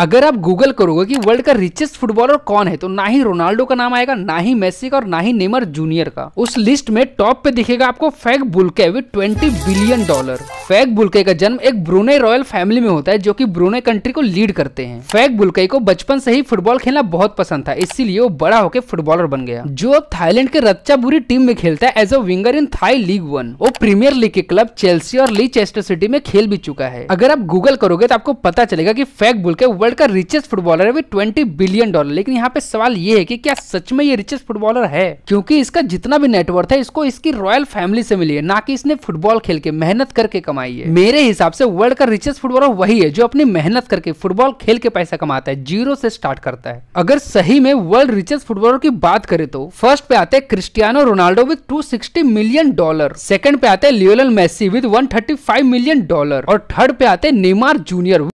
अगर आप गूगल करोगे कि वर्ल्ड का रिचेस्ट फुटबॉलर कौन है तो ना ही रोनाल्डो का नाम आएगा ना ही मेसी का और ना ही नेमर जूनियर का उस लिस्ट में टॉप पे दिखेगा आपको Faiq Bolkiah with 20 billion dollar Faiq Bolkiah का जन्म एक ब्रुने रॉयल फैमिली में होता है जो कि ब्रुने कंट्री को लीड करते हैं फैक बुलके को बचपन से ही फुटबॉल खेलना बहुत पसंद था इसीलिए वो बड़ा होकर फुटबॉलर बन गया जो अब थाईलैंड के रच्चा टीम में खेलता है as a winger in Thai league one वो प्रीमियर लीग के क्लब चेल्सी और ली सिटी में खेल भी चुका है अगर आप गूगल करोगे तो आपको पता चलेगा की फैक बुलके वर्ल्ड का रिचेस्ट फुटबॉलर है ट्वेंटी बिलियन डॉलर लेकिन यहाँ पे सवाल ये है की क्या सच में ये रिचेस्ट फुटबॉलर है क्यूँकी इसका जितना भी नेटवर्थ है इसको इसकी रॉयल फैमिली से मिली है ना की इसने फुटबॉल खेल के मेहनत करके कमाई है मेरे हिसाब से वर्ल्ड का रिचेस्ट फुटबॉलर वही है जो अपनी मेहनत करके फुटबॉल खेल के पैसा कमाता है जीरो से स्टार्ट करता है अगर सही में वर्ल्ड रिचेस्ट फुटबॉलर की बात करें तो फर्स्ट पे आते हैं Cristiano Ronaldo with 260 million dollar second पे आते हैं Lionel Messi with 135 million dollar और थर्ड पे आते हैं नेमार जूनियर